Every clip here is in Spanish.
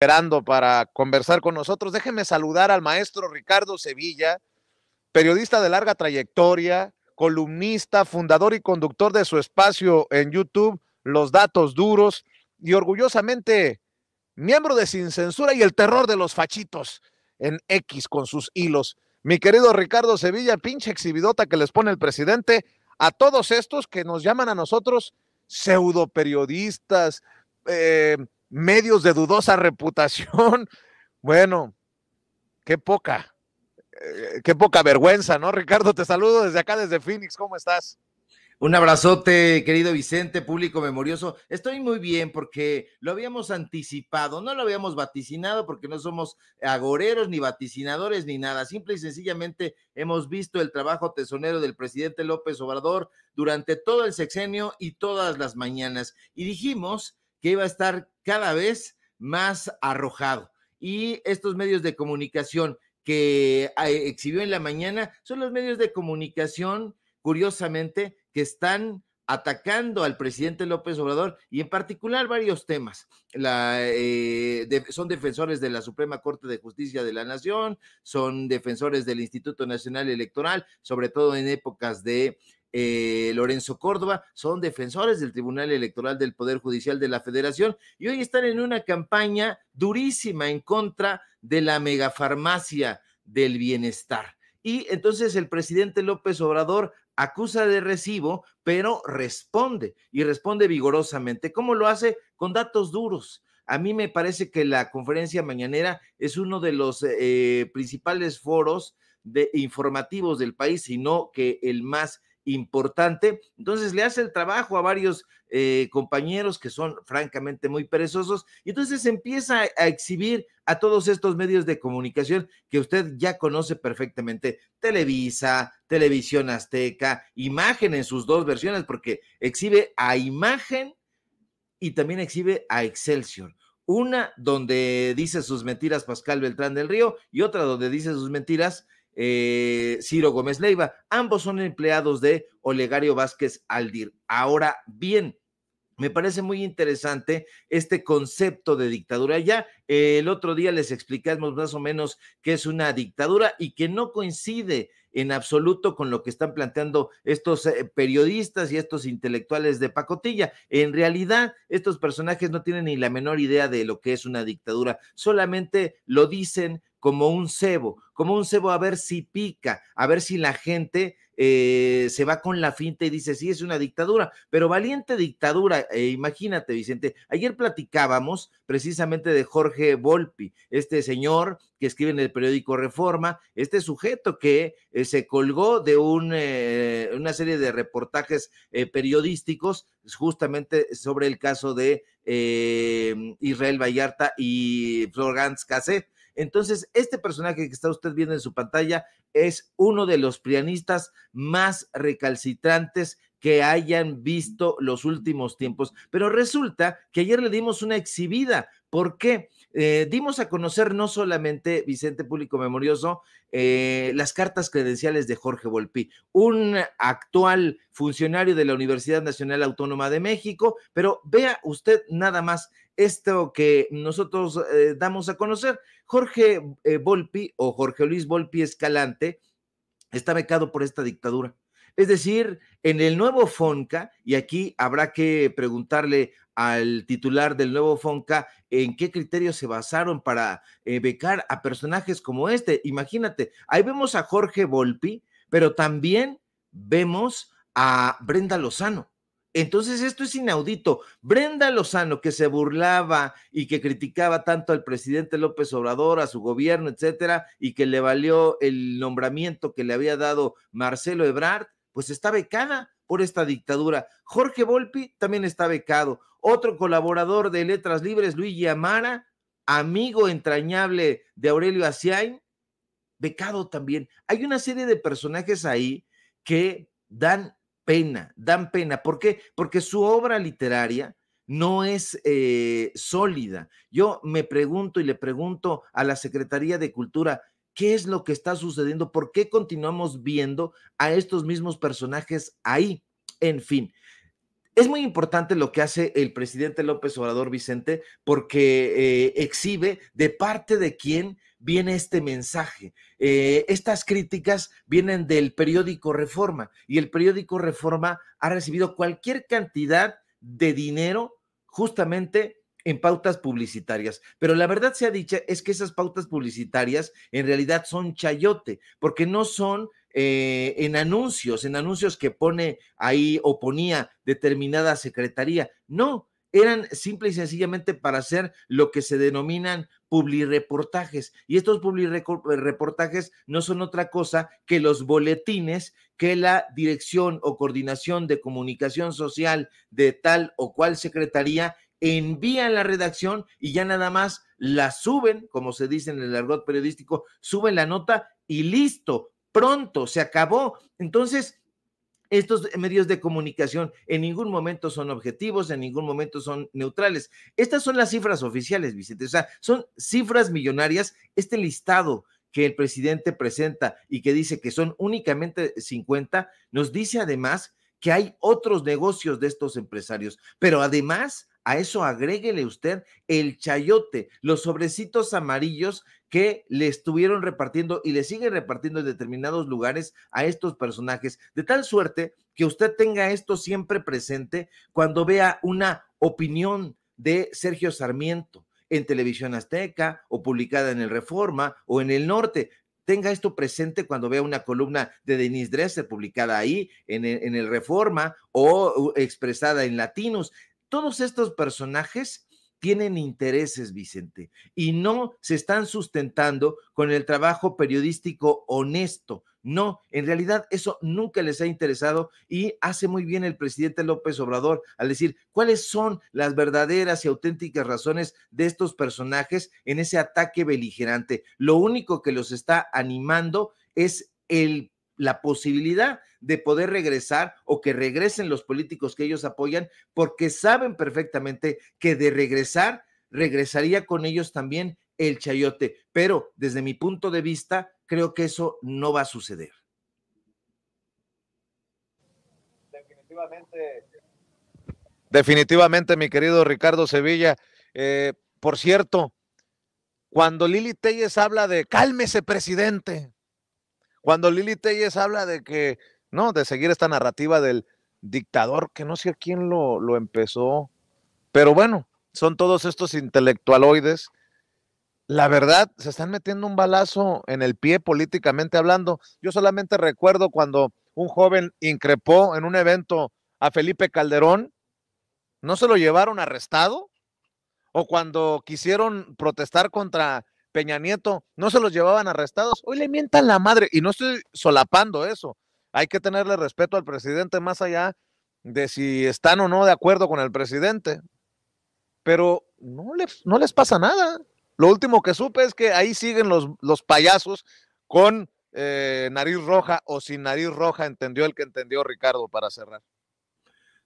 esperando para conversar con nosotros. Déjeme saludar al maestro Ricardo Sevilla, periodista de larga trayectoria, columnista, fundador y conductor de su espacio en YouTube, Los Datos Duros, y orgullosamente miembro de Sin Censura y el Terror de los Fachitos en X con sus hilos. Mi querido Ricardo Sevilla, pinche exhibidota que les pone el presidente a todos estos que nos llaman a nosotros pseudo periodistas, eh, medios de dudosa reputación. Bueno, qué poca, eh, qué poca vergüenza, ¿no? Ricardo, te saludo desde acá, desde Phoenix, ¿cómo estás? Un abrazote, querido Vicente, público memorioso. Estoy muy bien porque lo habíamos anticipado, no lo habíamos vaticinado porque no somos agoreros ni vaticinadores ni nada. Simple y sencillamente hemos visto el trabajo tesonero del presidente López Obrador durante todo el sexenio y todas las mañanas. Y dijimos que iba a estar cada vez más arrojado. Y estos medios de comunicación que ah, eh, exhibió en la mañana son los medios de comunicación, curiosamente, que están atacando al presidente López Obrador y en particular varios temas. Eh, son defensores de la Suprema Corte de Justicia de la Nación, son defensores del Instituto Nacional Electoral, sobre todo en épocas de eh, Lorenzo Córdoba, son defensores del Tribunal Electoral del Poder Judicial de la Federación y hoy están en una campaña durísima en contra de la megafarmacia del bienestar. Y entonces el presidente López Obrador acusa de recibo, pero responde y responde vigorosamente. ¿Cómo lo hace? Con datos duros. A mí me parece que la conferencia mañanera es uno de los eh, principales foros informativos del país, sino que el más importante. Entonces le hace el trabajo a varios eh, compañeros que son francamente muy perezosos. Y entonces empieza a, a exhibir a todos estos medios de comunicación que usted ya conoce perfectamente. Televisa, Televisión Azteca, Imagen en sus dos versiones, porque exhibe a Imagen y también exhibe a Excelsior. Una donde dice sus mentiras Pascal Beltrán del Río y otra donde dice sus mentiras eh, Ciro Gómez Leiva. Ambos son empleados de Olegario Vázquez Aldir. Ahora bien, me parece muy interesante este concepto de dictadura. Ya el otro día les explicamos más o menos qué es una dictadura y que no coincide en absoluto con lo que están planteando estos eh, periodistas y estos intelectuales de pacotilla. En realidad, estos personajes no tienen ni la menor idea de lo que es una dictadura, solamente lo dicen como un cebo, como un cebo a ver si pica, a ver si la gente eh, se va con la finta y dice, sí, es una dictadura, pero valiente dictadura, eh, imagínate Vicente, ayer platicábamos precisamente de Jorge Volpi, este señor que escribe en el periódico Reforma, este sujeto que eh, se colgó de una serie de reportajes periodísticos justamente sobre el caso de Israel Vallarta y Florence Cassette entonces, este personaje que está usted viendo en su pantalla es uno de los pianistas más recalcitrantes que hayan visto los últimos tiempos. Pero resulta que ayer le dimos una exhibida. ¿Por qué? Eh, dimos a conocer no solamente Vicente Público Memorioso, eh, las cartas credenciales de Jorge Volpi, un actual funcionario de la Universidad Nacional Autónoma de México, pero vea usted nada más esto que nosotros eh, damos a conocer. Jorge Volpi o Jorge Luis Volpi Escalante está becado por esta dictadura es decir, en el nuevo FONCA, y aquí habrá que preguntarle al titular del nuevo FONCA en qué criterios se basaron para eh, becar a personajes como este. Imagínate, ahí vemos a Jorge Volpi, pero también vemos a Brenda Lozano. Entonces, esto es inaudito. Brenda Lozano, que se burlaba y que criticaba tanto al presidente López Obrador, a su gobierno, etcétera, y que le valió el nombramiento que le había dado Marcelo Ebrard, pues está becada por esta dictadura. Jorge Volpi también está becado. Otro colaborador de Letras Libres, Luigi Amara, amigo entrañable de Aurelio Aciain, becado también. Hay una serie de personajes ahí que dan pena, dan pena. ¿Por qué? Porque su obra literaria no es eh, sólida. Yo me pregunto y le pregunto a la Secretaría de Cultura, ¿Qué es lo que está sucediendo? ¿Por qué continuamos viendo a estos mismos personajes ahí? En fin, es muy importante lo que hace el presidente López Obrador Vicente porque eh, exhibe de parte de quién viene este mensaje. Eh, estas críticas vienen del periódico Reforma y el periódico Reforma ha recibido cualquier cantidad de dinero justamente en pautas publicitarias, pero la verdad se ha dicho es que esas pautas publicitarias en realidad son chayote, porque no son eh, en anuncios, en anuncios que pone ahí o ponía determinada secretaría, no, eran simple y sencillamente para hacer lo que se denominan publireportajes. Y estos publireportajes no son otra cosa que los boletines que la dirección o coordinación de comunicación social de tal o cual secretaría envían la redacción y ya nada más la suben, como se dice en el argot periodístico, suben la nota y listo, pronto, se acabó. Entonces, estos medios de comunicación en ningún momento son objetivos, en ningún momento son neutrales. Estas son las cifras oficiales, Vicente. O sea, son cifras millonarias. Este listado que el presidente presenta y que dice que son únicamente 50, nos dice además que hay otros negocios de estos empresarios, pero además a eso agréguele usted el chayote, los sobrecitos amarillos que le estuvieron repartiendo y le siguen repartiendo en determinados lugares a estos personajes, de tal suerte que usted tenga esto siempre presente cuando vea una opinión de Sergio Sarmiento en Televisión Azteca o publicada en el Reforma o en el Norte. Tenga esto presente cuando vea una columna de Denise Dresser publicada ahí en el, en el Reforma o expresada en Latinos todos estos personajes tienen intereses, Vicente, y no se están sustentando con el trabajo periodístico honesto. No, en realidad eso nunca les ha interesado y hace muy bien el presidente López Obrador al decir cuáles son las verdaderas y auténticas razones de estos personajes en ese ataque beligerante. Lo único que los está animando es el la posibilidad de poder regresar o que regresen los políticos que ellos apoyan, porque saben perfectamente que de regresar, regresaría con ellos también el chayote. Pero desde mi punto de vista, creo que eso no va a suceder. Definitivamente, definitivamente mi querido Ricardo Sevilla. Eh, por cierto, cuando Lili Telles habla de cálmese, presidente, cuando Lili Telles habla de que, no, de seguir esta narrativa del dictador, que no sé a quién lo, lo empezó, pero bueno, son todos estos intelectualoides. La verdad, se están metiendo un balazo en el pie políticamente hablando. Yo solamente recuerdo cuando un joven increpó en un evento a Felipe Calderón, no se lo llevaron arrestado, o cuando quisieron protestar contra Peña Nieto, no se los llevaban arrestados, hoy le mientan la madre y no estoy solapando eso. Hay que tenerle respeto al presidente más allá de si están o no de acuerdo con el presidente. Pero no, les no les pasa nada. Lo último que supe es que ahí siguen los, los payasos con eh, nariz roja o sin nariz roja, entendió el que entendió Ricardo para cerrar.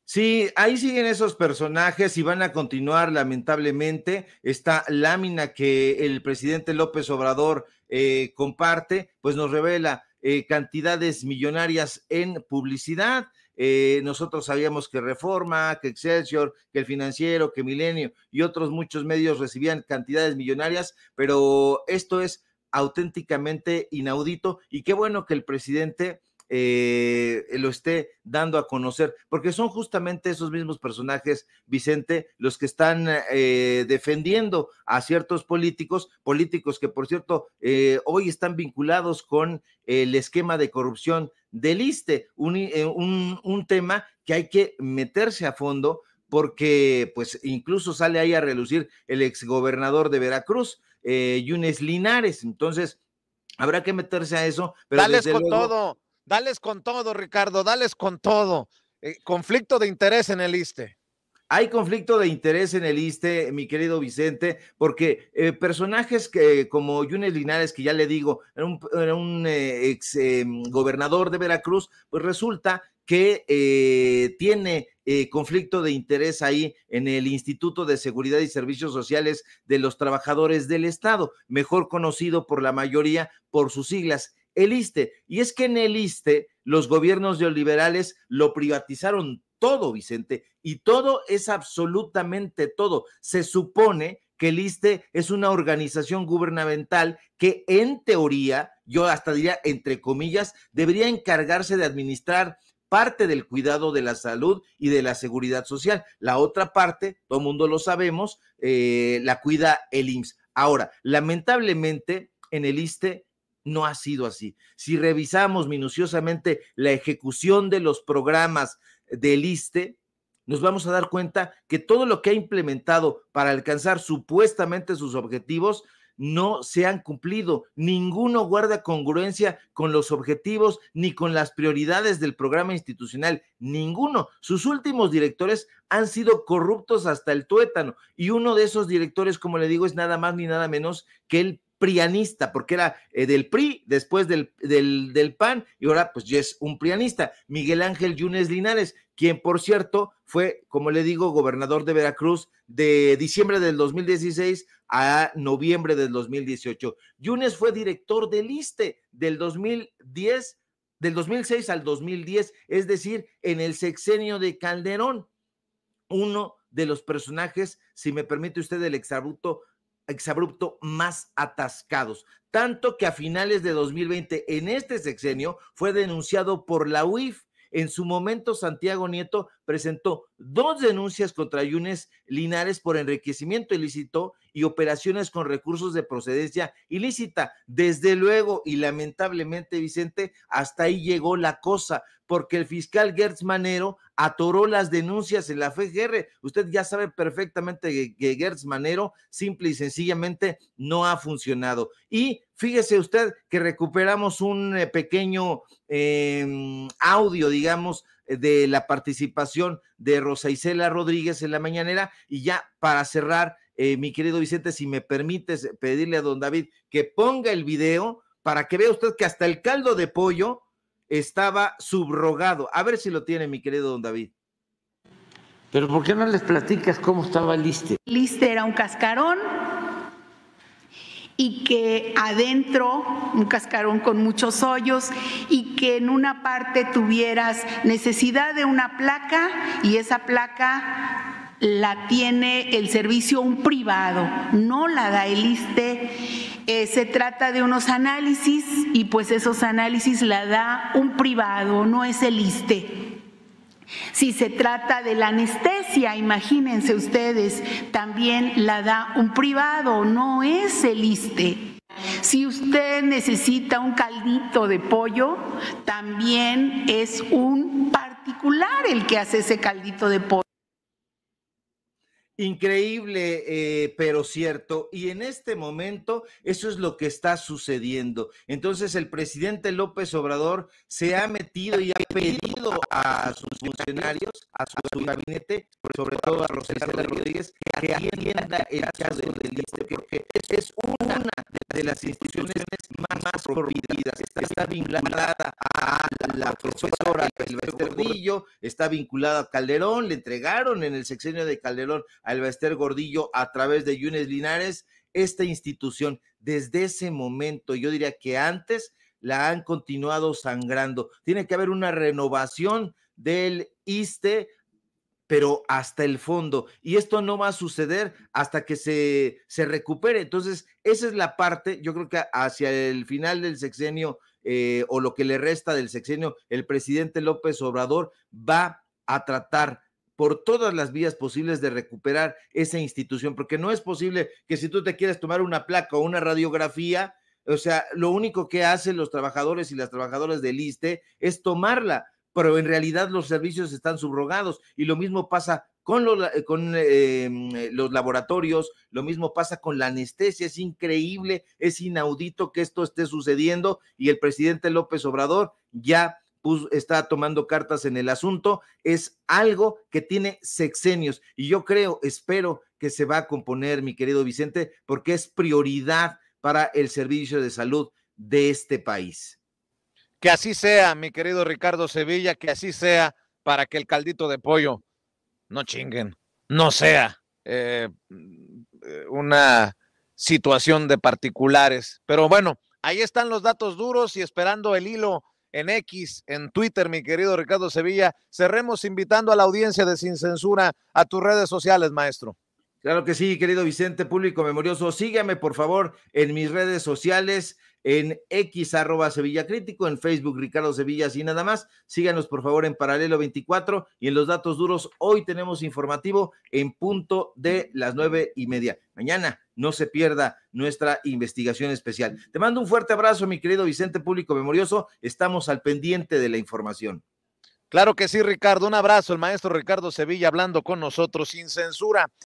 Sí, ahí siguen esos personajes y van a continuar, lamentablemente. Esta lámina que el presidente López Obrador eh, comparte, pues nos revela eh, cantidades millonarias en publicidad. Eh, nosotros sabíamos que Reforma, que Excelsior, que El Financiero, que Milenio y otros muchos medios recibían cantidades millonarias, pero esto es auténticamente inaudito y qué bueno que el presidente eh, lo esté dando a conocer, porque son justamente esos mismos personajes, Vicente, los que están eh, defendiendo a ciertos políticos, políticos que por cierto eh, hoy están vinculados con el esquema de corrupción del ISTE, eh, un, tema que hay que meterse a fondo porque pues incluso sale ahí a relucir el exgobernador de Veracruz, Yunes Linares. Entonces, habrá que meterse a eso. Pero con todo. Dales con todo, Ricardo, dales con todo. Eh, conflicto de interés en el ISTE. Hay conflicto de interés en el ISTE, mi querido Vicente, porque eh, personajes que, como Yunes Linares, que ya le digo, era un, eh, ex em, gobernador de Veracruz, pues resulta que tiene conflicto de interés ahí en el Instituto de Seguridad y Servicios Sociales de los Trabajadores del Estado, mejor conocido por la mayoría por sus siglas, el ISTE. Y es que en el ISTE los gobiernos neoliberales lo privatizaron todo, Vicente, y todo es absolutamente todo. Se supone que el ISTE es una organización gubernamental que en teoría, yo hasta diría entre comillas, debería encargarse de administrar parte del cuidado de la salud y de la seguridad social. La otra parte, todo el mundo lo sabemos, eh, la cuida el IMSS. Ahora, lamentablemente, en el ISTE no ha sido así. Si revisamos minuciosamente la ejecución de los programas del ISTE, nos vamos a dar cuenta que todo lo que ha implementado para alcanzar supuestamente sus objetivos no se han cumplido. Ninguno guarda congruencia con los objetivos ni con las prioridades del programa institucional. Ninguno. Sus últimos directores han sido corruptos hasta el tuétano. Y uno de esos directores, como le digo, es nada más ni nada menos que el prianista, porque era eh, del PRI, después del, del, PAN, y ahora pues ya es un prianista. Miguel Ángel Yunes Linares, quien por cierto fue, como le digo, gobernador de Veracruz de diciembre del 2016 a noviembre del 2018. Yunes fue director del ISTE del 2010, del 2006 al 2010, es decir, en el sexenio de Calderón, uno de los personajes, si me permite usted el extrabuto exabrupto eh, más atascados, tanto que a finales de 2020 en este sexenio fue denunciado por la UIF. En su momento, Santiago Nieto presentó dos denuncias contra Yunes Linares por enriquecimiento ilícito y operaciones con recursos de procedencia ilícita. Desde luego y lamentablemente, Vicente, hasta ahí llegó la cosa, porque el fiscal Gertz Manero atoró las denuncias en la FGR. Usted ya sabe perfectamente que Gertz Manero simple y sencillamente no ha funcionado. Y fíjese usted que recuperamos un eh, pequeño em, audio, digamos, de la participación de Rosa Isela Rodríguez en la mañanera y ya para cerrar eh, mi querido Vicente, si me permites pedirle a don David que ponga el video para que vea usted que hasta el caldo de pollo estaba subrogado. A ver si lo tiene, mi querido don David. Pero ¿por qué no les platicas cómo estaba Liste? Liste era un cascarón y que adentro, un cascarón con muchos hoyos, y que en una parte tuvieras necesidad de una placa y esa placa la tiene el servicio un privado, no la da el ISTE. Eh, se trata de unos análisis y pues esos análisis la da un privado, no es el ISTE. Si se trata de la anestesia, imagínense ustedes, también la da un privado, no es el ISTE. Si usted necesita un caldito de pollo, también es un particular el que hace ese caldito de pollo. Increíble, eh, pero cierto. Y en este momento eso es lo que está sucediendo. Entonces el presidente López Obrador se ha metido y ha pedido a sus funcionarios, a su, gabinete, sobre todo a Rosalía Rodríguez, que atienda el caso del porque es una de las instituciones más, prohibidas. Está, vinculada a la profesora el Cordillo, está vinculada a Calderón, le entregaron en el sexenio de Calderón a Ester Gordillo a través de Yunes Linares, esta institución desde ese momento, yo diría que antes la han continuado sangrando. Tiene que haber una renovación del ISTE, pero hasta el fondo. Y esto no va a suceder hasta que se, se recupere. Entonces, esa es la parte, yo creo que hacia el final del sexenio eh, o lo que le resta del sexenio, el presidente López Obrador va a tratar por todas las vías posibles de recuperar esa institución, porque no es posible que si tú te quieres tomar una placa o una radiografía, o sea, lo único que hacen los trabajadores y las trabajadoras del ISTE es tomarla, pero en realidad los servicios están subrogados y lo mismo pasa con, los, eh, con eh, mm, los laboratorios, lo mismo pasa con la anestesia, es increíble, es inaudito que esto esté sucediendo y el presidente López Obrador ya está tomando cartas en el asunto, es algo que tiene sexenios y yo creo, espero que se va a componer, mi querido Vicente, porque es prioridad para el servicio de salud de este país. Que así sea, mi querido Ricardo Sevilla, que así sea para que el caldito de pollo no chinguen, no sea eh, mm, una situación de particulares. Pero bueno, ahí están los datos duros y esperando el hilo en X, en Twitter, mi querido Ricardo Sevilla. Cerremos invitando a la audiencia de Sin Censura a tus redes sociales, maestro. Claro que sí, querido Vicente, público memorioso. Sígueme, por favor, en mis redes sociales, en x arroba Sevilla Crítico, en Facebook Ricardo Sevilla, y nada más. Síganos, por favor, en Paralelo 24 y en los datos duros. Hoy tenemos informativo en punto de las nueve y media. Mañana no se pierda nuestra investigación especial. Te mando un fuerte abrazo, mi querido Vicente, público memorioso. Estamos al pendiente de la información. Claro que sí, Ricardo. Un abrazo, el maestro Ricardo Sevilla hablando con nosotros sin censura.